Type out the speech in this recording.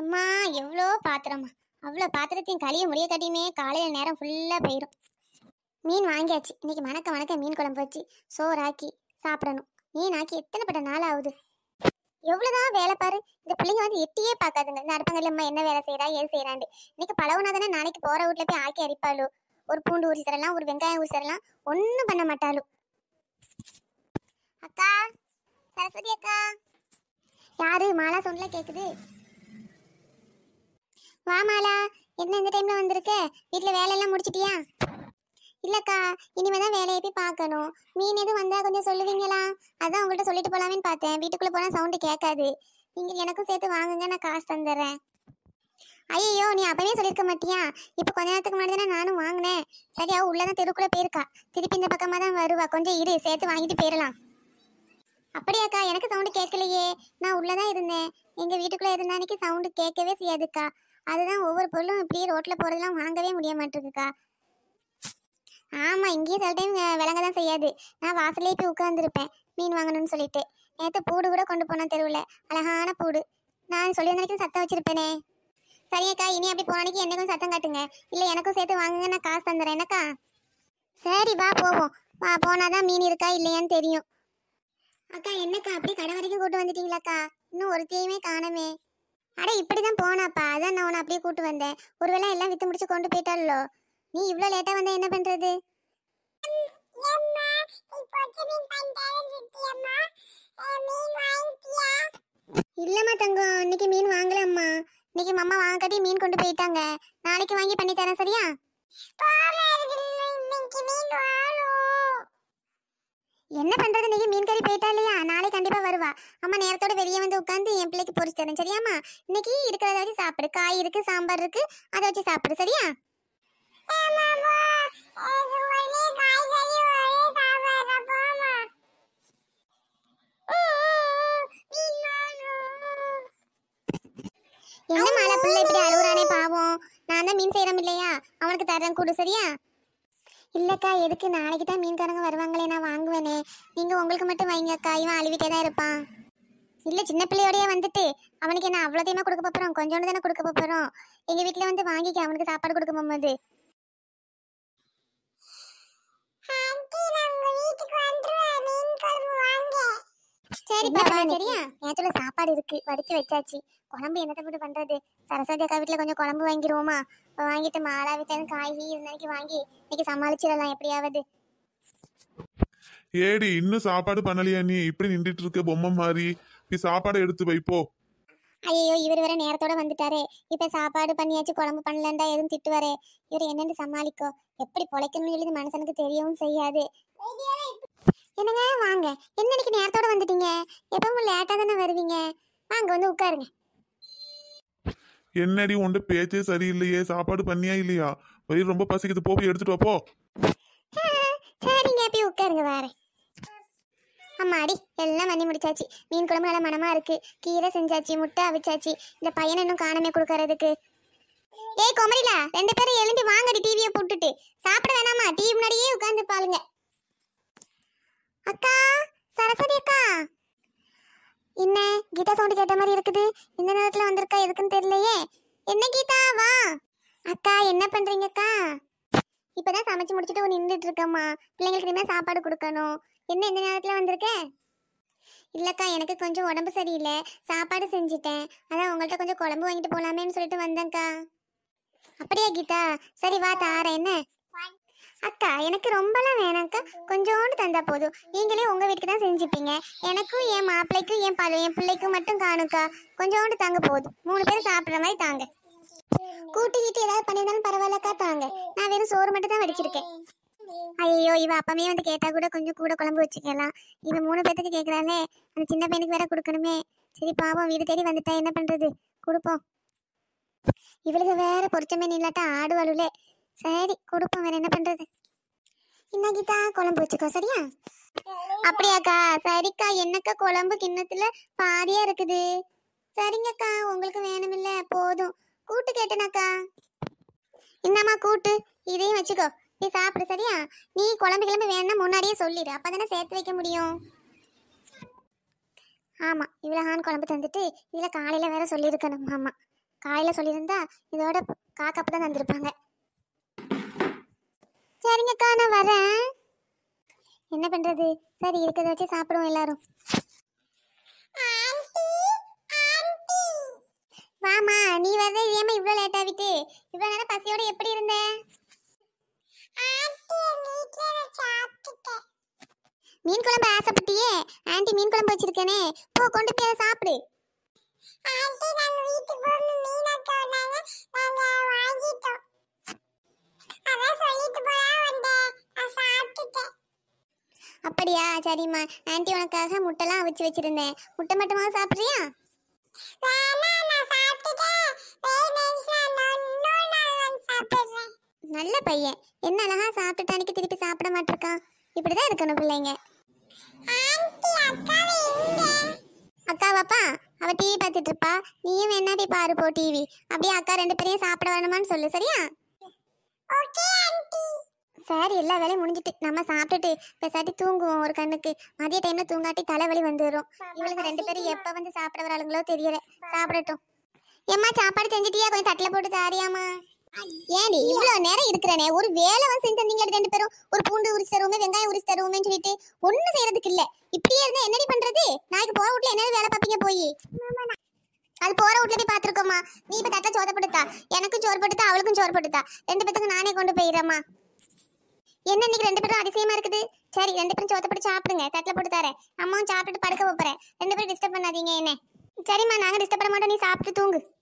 எம்மா எவ்வளோ பாத்திரமா அவ்வளோ பாத்திரத்தையும் கழிய முடிய கட்டியுமே காலையில் நேரம் ஃபுல்லாக போயிடும் மீன் வாங்கியாச்சு இன்னைக்கு மணக்க மணக்க மீன் குழம்பு வச்சு சோறாக்கி சாப்பிடணும் மீன் ஆக்கி எத்தனை பட்ட நாள் ஆகுது எவ்வளோதான் வேலை பாரு இந்த பிள்ளைங்க வந்து எட்டியே பார்க்காதுங்க இந்த அடுப்பங்கல்ல அம்மா என்ன வேலை செய்கிறா ஏது செய்கிறாண்டு இன்னைக்கு பழவுனா தானே நாளைக்கு போகிற வீட்டில் போய் ஆக்கி அரிப்பாளோ ஒரு பூண்டு ஊசி தரலாம் ஒரு வெங்காயம் ஊசி தரலாம் ஒன்றும் பண்ண மாட்டாளோ அக்கா சரஸ்வதி அக்கா யாரு மாலா சொன்னல கேட்குது வா மாலா என்ன இந்த டைம்ல வந்திருக்க வீட்ல வேலையெல்லாம் முடிச்சிட்டியா இல்லக்கா இனிமே தான் வேலையை போய் பார்க்கணும் மீன் எதுவும் வந்தா கொஞ்சம் சொல்லுவீங்களா அதான் உங்கள்கிட்ட சொல்லிட்டு போலாமேன்னு பார்த்தேன் வீட்டுக்குள்ள போனா சவுண்டு கேட்காது நீங்க எனக்கும் சேர்த்து வாங்குங்க நான் காசு தந்துடுறேன் ஐயோ நீ அப்பவே சொல்லியிருக்க மாட்டியா இப்போ கொஞ்ச நேரத்துக்கு முன்னாடி தானே நானும் வாங்கினேன் சரி உள்ளதான் தெருக்குள்ள போயிருக்கா திருப்பி இந்த பக்கமாக தான் வருவா கொஞ்சம் இரு சேர்த்து வாங்கிட்டு போயிடலாம் அப்படியாக்கா எனக்கு சவுண்டு கேட்கலையே நான் உள்ளதான் இருந்தேன் எங்கள் வீட்டுக்குள்ளே இருந்த அன்னைக்கு சவுண்டு கேட்கவே செய்யாதுக்கா அதுதான் ஒவ்வொரு பொருளும் இப்படியே ரோட்டில் போகிறதுலாம் வாங்கவே முடிய மாட்டேருக்குக்கா ஆமாம் இங்கேயும் சில டைம் விளங்க தான் செய்யாது நான் வாசலே போய் உட்காந்துருப்பேன் மீன் வாங்கணும்னு சொல்லிட்டு நேற்று பூடு கூட கொண்டு போனேன் தெருவில் அழகான பூடு நான் சொல்லி வந்தனைக்கும் சத்தம் வச்சுருப்பேனே சரியக்கா இனி அப்படி போனனைக்கு என்னைக்கும் சத்தம் காட்டுங்க இல்லை எனக்கும் சேர்த்து வாங்குங்க நான் காசு தந்துடுறேன் எனக்கா சரி வா போவோம் வா தான் மீன் இருக்கா இல்லையான்னு தெரியும் அக்கா என்னக்கா அப்படியே கடை வரைக்கும் கூட்டு வந்துட்டீங்களாக்கா இன்னும் ஒருத்தையுமே காணமே அடா இப்படி தான் போனாப்பா அதான் நான் உன்னை அப்படியே கூட்டு வந்தேன் ஒருவேளை எல்லாம் வித்து முடிச்சு கொண்டு போயிட்டாலோ நீ இவ்வளோ லேட்டாக வந்தா என்ன பண்ணுறது இல்லம்மா தங்கம் இன்னைக்கு மீன் வாங்கலம்மா இன்னைக்கு மாமா வாங்க கட்டி மீன் கொண்டு போயிட்டாங்க நாளைக்கு வாங்கி பண்ணி தரேன் சரியா என்ன பண்றது இன்னைக்கு மீன் கறி போயிட்டா இல்லையா நாளைக்கு கண்டிப்பா வருவா அம்மா வந்து உட்காந்து என் பிள்ளைக்கு பொறிச்சு தரேன் சரியாமா இன்னைக்கு இருக்கிறத வச்சு சாப்பிடு காய் இருக்கு சாம்பார் இருக்கு அதை வச்சு சாப்பிடு சரியா என்ன மாலை பிள்ளை இப்படி அழுகுறானே பாவம் நான் தான் மீன் செய்யறோம் இல்லையா அவனுக்கு தரேன் கொடு சரியா இல்லைக்கா எதுக்கு நாளைக்கு தான் மீன்காரங்க வருவாங்களே நான் வாங்குவேனே நீங்கள் உங்களுக்கு மட்டும் வைங்கக்கா இவன் அழுவிட்டே தான் இருப்பான் இல்ல சின்ன பிள்ளையோடயே வந்துட்டு அவனுக்கு என்ன அவ்வளோதையுமா கொடுக்க போறோம் கொஞ்சோண்டு தானே கொடுக்க போறோம் எங்க வீட்டுல வந்து வாங்கிக்க அவனுக்கு சாப்பாடு கொடுக்க போகும்போது சரி நேத்துல சாப்பாடு இருக்கு வச்சாச்சு குழம்பு பண்றது அக்கா கொஞ்சம் குழம்பு வாங்கிட்டு காய் வாங்கி இன்னைக்கு சமாளிச்சிடலாம் எப்படியாவது இன்னும் சாப்பாடு பண்ணலையா நீ இப்படி நின்றுட்டு இருக்க பொம்மை மாதிரி நீ சாப்பாடு எடுத்து வைப்போ ஐயோ இவர் வேற நேரத்தோட வந்துட்டாரு இப்ப சாப்பாடு பண்ணியாச்சு குழம்பு பண்ணலண்டா எதுவும் திட்டுவாரு இவர் என்னன்னு சமாளிக்கோ எப்படி பொழைக்கணும்னு சொல்லி மனசனுக்கு தெரியவும் செய்யாது என்னங்க வாங்க என்னைக்கு நேரத்தோட வந்துட்டீங்க எப்பவும் லேட்டா தானே வருவீங்க வாங்க வந்து உட்காருங்க என்னடி உண்டு பேச்சே சரியில்லையே சாப்பாடு பண்ணியா இல்லையா வயிறு ரொம்ப பசிக்குது போய் எடுத்துட்டு வாப்போ சரிங்க போய் உட்காருங்க வேற மாடி எல்லாம் பண்ணி முடிச்சாச்சு மீன் குழம்பு நல்லா மனமா இருக்கு கீரை செஞ்சாச்சு முட்டை அவிச்சாச்சு இந்த பையனை இன்னும் காணமே கொடுக்கறதுக்கு ஏய் கொமரிலா ரெண்டு பேரும் எழுந்தி வாங்கடி டிவியை போட்டுட்டு சாப்பிட வேணாமா டிவி முன்னாடியே உட்காந்து பாருங்க அக்கா சரஸ்வதி அக்கா என்ன கீதா சவுண்டு கேட்ட மாதிரி இருக்குது இந்த நேரத்துல வந்திருக்கா எதுக்குன்னு தெரியலையே என்ன கீதா வா அக்கா என்ன பண்றீங்கக்கா இப்பதான் சமைச்சு முடிச்சுட்டு நின்றுட்டு இருக்கம்மா பிள்ளைங்களுக்கு இனிமேல் சாப்பாடு கொடுக்கணும் என்ன இந்த நேரத்தில் வந்திருக்க இல்லைக்கா எனக்கு கொஞ்சம் உடம்பு சரியில்லை சாப்பாடு செஞ்சுட்டேன் அதான் உங்கள்கிட்ட கொஞ்சம் குழம்பு வாங்கிட்டு போகலாமேன்னு சொல்லிட்டு வந்தேங்க்கா அப்படியா கீதா சரி வா தார என்ன அக்கா எனக்கு ரொம்பலாம் வேணாம்க்கா கொஞ்சோண்டு தந்தா போதும் நீங்களே உங்கள் வீட்டுக்கு தான் செஞ்சுப்பீங்க எனக்கும் என் மாப்பிள்ளைக்கும் என் பழைய என் பிள்ளைக்கும் மட்டும் காணுக்கா கொஞ்சோண்டு தாங்க போதும் மூணு பேரும் சாப்பிட்ற மாதிரி தாங்க கூட்டிக்கிட்டு ஏதாவது பண்ணியிருந்தாலும் பரவாயில்லக்கா தாங்க நான் வெறும் சோறு மட்டும் தான் வடிச்சிருக்கேன் ஐயோ இவ அப்பமே வந்து கேட்டா கூட கொஞ்சம் கூட குழம்பு வச்சுக்கலாம் இவ மூணு பேத்துக்கு கேக்குறானே அந்த சின்ன பையனுக்கு வேற கொடுக்கணுமே சரி பாவம் வீடு தேடி வந்துட்டா என்ன பண்றது கொடுப்போம் இவளுக்கு வேற பொருத்தமே இல்லாட்டா ஆடுவாளுலே சரி கொடுப்போம் வேற என்ன பண்றது என்ன கீதா குழம்பு வச்சுக்கோ சரியா அப்படியாக்கா சரிக்கா என்னக்கா குழம்பு கிண்ணத்துல பாதியா இருக்குது சரிங்கக்கா உங்களுக்கு வேணுமில்ல போதும் கூட்டு கேட்டனாக்கா என்னம்மா கூட்டு இதையும் வச்சுக்கோ நீ சாப்பிடு சரியா நீ குழம்பு கிளம்பு வேணும்னா முன்னாடியே சொல்லிடு அப்போ தானே சேர்த்து வைக்க முடியும் ஆமாம் இவ்வளோ ஆண் குழம்பு தந்துட்டு இதில் காலையில் வேற சொல்லியிருக்கணும் ஆமாம் காலையில் சொல்லியிருந்தா இதோட காக்கப்போ தான் தந்திருப்பாங்க சரிங்கக்கா நான் வரேன் என்ன பண்ணுறது சரி இருக்கிறத வச்சு சாப்பிடுவோம் எல்லாரும் வாமா நீ வர ஏமா இவ்வளோ லேட் ஆகிட்டு இவ்வளோ நேரம் பசியோட எப்படி இருந்தேன் மீன் குழம்பு ஆசைப்பட்டியே ஆண்டி மீன் குழம்பு வச்சிருக்கேனே போ கொண்டு போய் அதை சாப்பிடு அப்படியா சரிம்மா ஆண்டி உனக்காக முட்டைலாம் வச்சு வச்சிருந்தேன் முட்டை மட்டுமா சாப்பிட்றியா வேணா நல்ல பையன் என்ன அழகா சாப்பிட்டுட்டு அன்னைக்கு திருப்பி சாப்பிட மாட்டிருக்கான் இப்படிதான் இருக்கணும் பிள்ளைங்க அக்கா பாப்பா அவ டிவி பார்த்துட்டு இருப்பா நீயும் என்ன போய் பாரு போ டிவி அப்படியே அக்கா ரெண்டு பேரையும் சாப்பிட வேணுமான்னு சொல்லு சரியா சரி எல்லா வேலையும் முடிஞ்சிட்டு நம்ம சாப்பிட்டுட்டு பேசாட்டி தூங்குவோம் ஒரு கண்ணுக்கு மதிய டைம்ல தூங்காட்டி தலைவலி வந்துடும் இவளுக்கு ரெண்டு பேரும் எப்போ வந்து சாப்பிட வராளுங்களோ தெரியல சாப்பிடட்டும் ஏம்மா சாப்பாடு செஞ்சுட்டியா கொஞ்சம் தட்டில் போட்டு தாரியாமா ஏடி இவ்வளவு நேரம் இருக்கிறனே ஒரு வேலை செஞ்சா நீங்க ரெண்டு பேரும் ஒரு பூண்டு உரிச்சு தருவோமே வெங்காயம் உரிச்சு தருவோமேன்னு சொல்லிட்டு ஒண்ணும் செய்யறதுக்கு இல்ல இப்படியே இருந்தா என்னடி பண்றது நாளைக்கு போற வீட்ல என்ன வேலை பாப்பீங்க போய் அது போற வீட்ல போய் பாத்துருக்கோமா நீ இப்ப தட்ட சோத படுத்தா எனக்கும் சோறு படுத்தா அவளுக்கும் சோறு படுத்தா ரெண்டு பேத்துக்கு நானே கொண்டு போயிடுறேம்மா என்ன இன்னைக்கு ரெண்டு பேரும் அதிசயமா இருக்குது சரி ரெண்டு பேரும் சோத்த சாப்பிடுங்க தட்டில் போட்டு தரேன் அம்மாவும் சாப்பிட்டுட்டு படுக்க போறேன் ரெண்டு பேரும் டிஸ்டர்ப் பண்ணாதீங்க என்ன சரிம்மா நாங்க டிஸ்டர்ப் பண்ண மாட்டோம் நீ சாப்பிட்டு தூங்கு